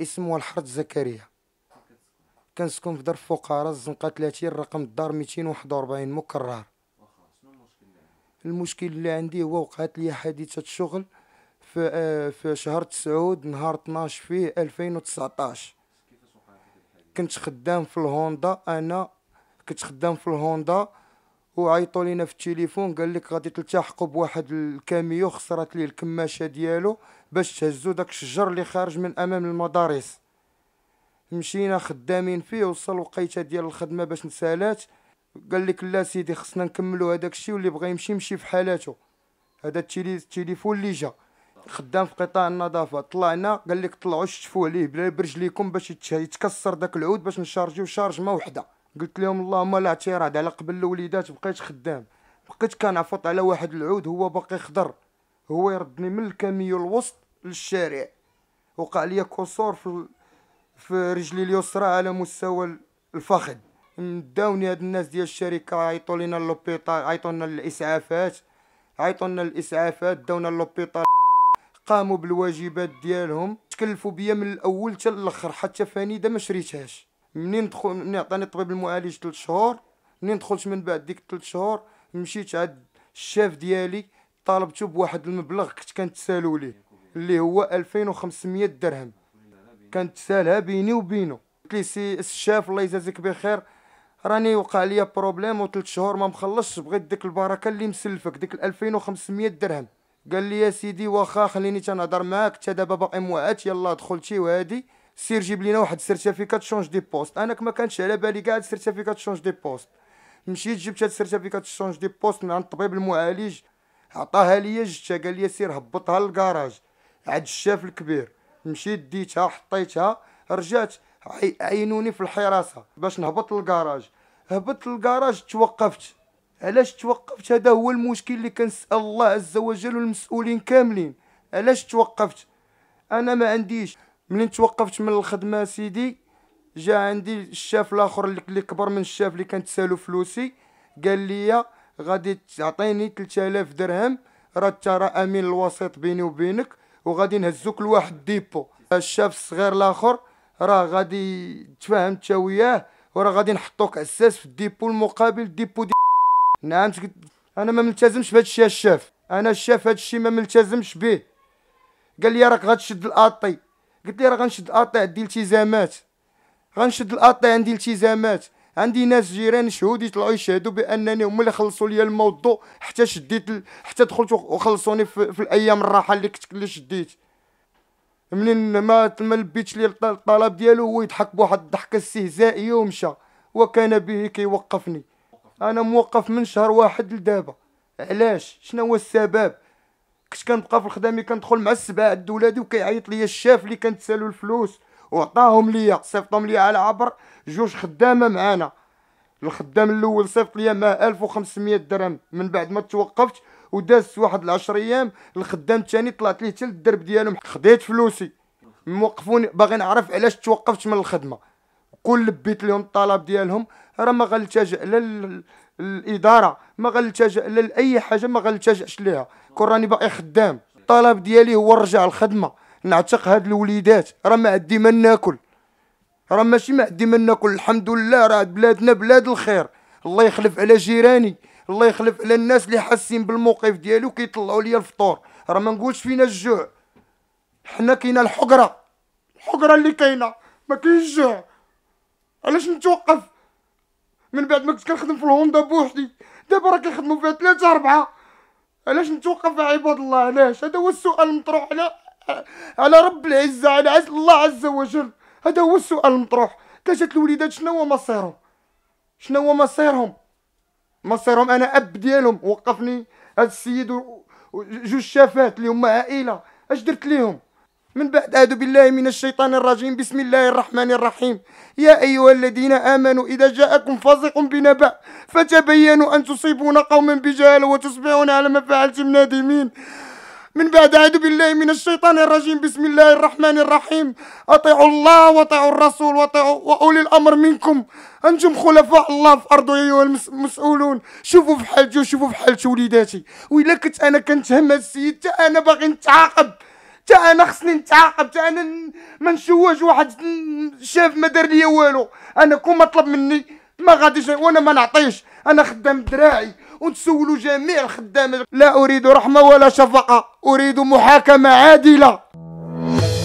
الاسم والحرج زكريا كنسكن في دار الفقراء الزنقه 30 رقم الدار 241 مكرر المشكل اللي عندي هو وقعت لي حادثه شغل في آه، في شهر تسعود نهار 12 فيه 2019 كنت خدام في الهوندا انا كنت خدام في الهوندا وعيطوا لينا في التليفون قال لك غادي تلتحقوا بواحد الكاميو خسرت ليه الكماشه ديالو باش تهزوا داك الشجر اللي خارج من امام المدارس مشينا خدامين فيه وصل وقيته ديال الخدمه باش نسالات قال لك لا سيدي خصنا نكملوا هذاك الشيء واللي بغى يمشي يمشي في حالاته هذا التليفون اللي جا خدام في قطاع النظافه طلعنا قال لك طلعوا شتفوا عليه برجليكم باش يتكسر داك العود باش نشارجيو شارج ما وحده قلت لهم اللهم لا اعتراض على قبل الوليدات بقيت خدام بقيت كنعفط على واحد العود هو باقي خضر هو يردني من الكاميو الوسط للشارع وقع لي كسور في في رجلي اليسرى على مستوى الفخذ داوني هاد الناس ديال الشركه عيطوا لينا للوبيطال عيطوا لنا الاسعافات عيطوا لنا الاسعافات داونا للوبيطال قاموا بالواجبات ديالهم تكلفوا بيا من الاول حتى الاخر حتى فنيده ما شريتهاش منين دخل منين عطاني الطبيب المعالج ثلاث شهور منين دخلت من بعد ديك ثلاث شهور مشيت عند الشاف ديالي طالبته بواحد المبلغ كنت كنتسالو ليه اللي هو 2500 درهم كنتسالها بيني وبينو قلت لي سي الشاف الله يجازيك بخير راني وقع ليا بروبليم وثلاث شهور ما مخلصش بغيت ديك البركه اللي مسلفك ديك 2500 درهم قال لي يا سيدي واخا خليني تنهضر معاك حتى دابا باقي موعد يلا دخلتي وهادي سير جيب لينا واحد سيرتيفيكات شونج دي بوست انا ما كانش على بالي كاع هاد سيرتيفيكات شونج دي بوست مشيت جبت هاد سيرتيفيكات شونج دي بوست من عند الطبيب المعالج عطاها ليا جتها قال لي سير هبطها للكراج عند الشاف الكبير مشيت ديتها حطيتها رجعت عينوني في الحراسه باش نهبط للكراج هبطت للكراج توقفت علاش توقفت هذا هو المشكل اللي كنسال الله عز وجل والمسؤولين كاملين علاش توقفت انا ما عنديش منين توقفت من الخدمه سيدي جا عندي الشاف الاخر اللي كبر من الشاف اللي كانت سالو فلوسي قال لي غادي تعطيني 3000 درهم راه انت راه امين الوسيط بيني وبينك وغادي نهزوك لواحد ديبو الشاف الصغير الاخر راه غادي تفاهم انت وياه وراه غادي نحطوك عساس في الديبو المقابل ديبو دي نعم انا ما ملتزمش بهذا الشيء الشاف انا الشاف هذا الشيء ما ملتزمش به قال لي راك غتشد الاطي قلت لي راه غنشد الاطي عندي التزامات غنشد الاطي عندي التزامات عندي ناس جيران شهود يطلعوا يشهدوا بانني هما اللي خلصوا لي الموضوع حتى شديت ال... حتى دخلت وخلصوني في, في الايام الراحه اللي كنت اللي شديت منين ما تما لبيتش لي الطلب ديالو هو يضحك بواحد الضحكه استهزائيه ومشى وكان به كيوقفني انا موقف من شهر واحد لدابا علاش شنو هو السبب كنت كنبقى في الخدامي كندخل مع السبعه عند ولادي وكيعيط ليا الشاف اللي كنتسالو الفلوس وعطاهم ليا صيفطهم ليا على عبر جوج خدامه معانا الخدام الاول صيفط ليا معاه 1500 درهم من بعد ما توقفت ودازت واحد العشر ايام الخدام الثاني طلعت ليه حتى الدرب ديالهم خديت فلوسي موقفوني باغي نعرف علاش توقفت من الخدمه كل لبيت لهم الطلب ديالهم راه ما غنلتجئ لا الاداره ما غنلتجا لاي حاجه ما غنلتجاش ليها كون راني باقي خدام الطلب ديالي هو الرجع الخدمه نعتق هاد الوليدات راه ما عندي ما ناكل راه ماشي ما عندي ما ناكل الحمد لله راه بلادنا بلاد الخير الله يخلف على جيراني الله يخلف على الناس اللي حاسين بالموقف ديالي وكيطلعوا لي الفطور راه ما نقولش فينا الجوع حنا كاينه الحقره الحقره اللي كاينه ما كاينش الجوع علاش نتوقف من بعد ما كنت كنخدم في الهوندا بوحدي دابا راه كنخدمو فيها ثلاثة أربعة علاش نتوقف عباد الله علاش هذا هو السؤال المطروح على على رب العزة على عز الله عز وجل هذا هو السؤال المطروح كجات الوليدات شنو هو مصيرهم شنو هو مصيرهم مصيرهم انا اب ديالهم وقفني هذا السيد و... جوج شافات اللي هما عائله اش درت ليهم من بعد أعوذ بالله من الشيطان الرجيم بسم الله الرحمن الرحيم يا أيها الذين آمنوا إذا جاءكم فاسق بنبأ فتبينوا أن تصيبون قوما بجهالة وتصبحون على ما فعلتم نادمين من بعد أعوذ بالله من الشيطان الرجيم بسم الله الرحمن الرحيم أطيعوا الله وأطيعوا الرسول وأطيعوا وأولي الأمر منكم أنتم خلفاء الله في أرضه أيها المسؤولون شوفوا في حالتي وشوفوا في حالة وليداتي وإلا كنت أنا كنتهم هم السيد أنا باغي نتعاقب تا انا خصني نتعاقب تا انا ما نشوهش واحد شاف ما دار ليا والو انا كون ما طلب مني ما غاديش وانا ما نعطيش انا خدام دراعي ونتسولوا جميع الخدامات لا اريد رحمه ولا شفقه اريد محاكمه عادله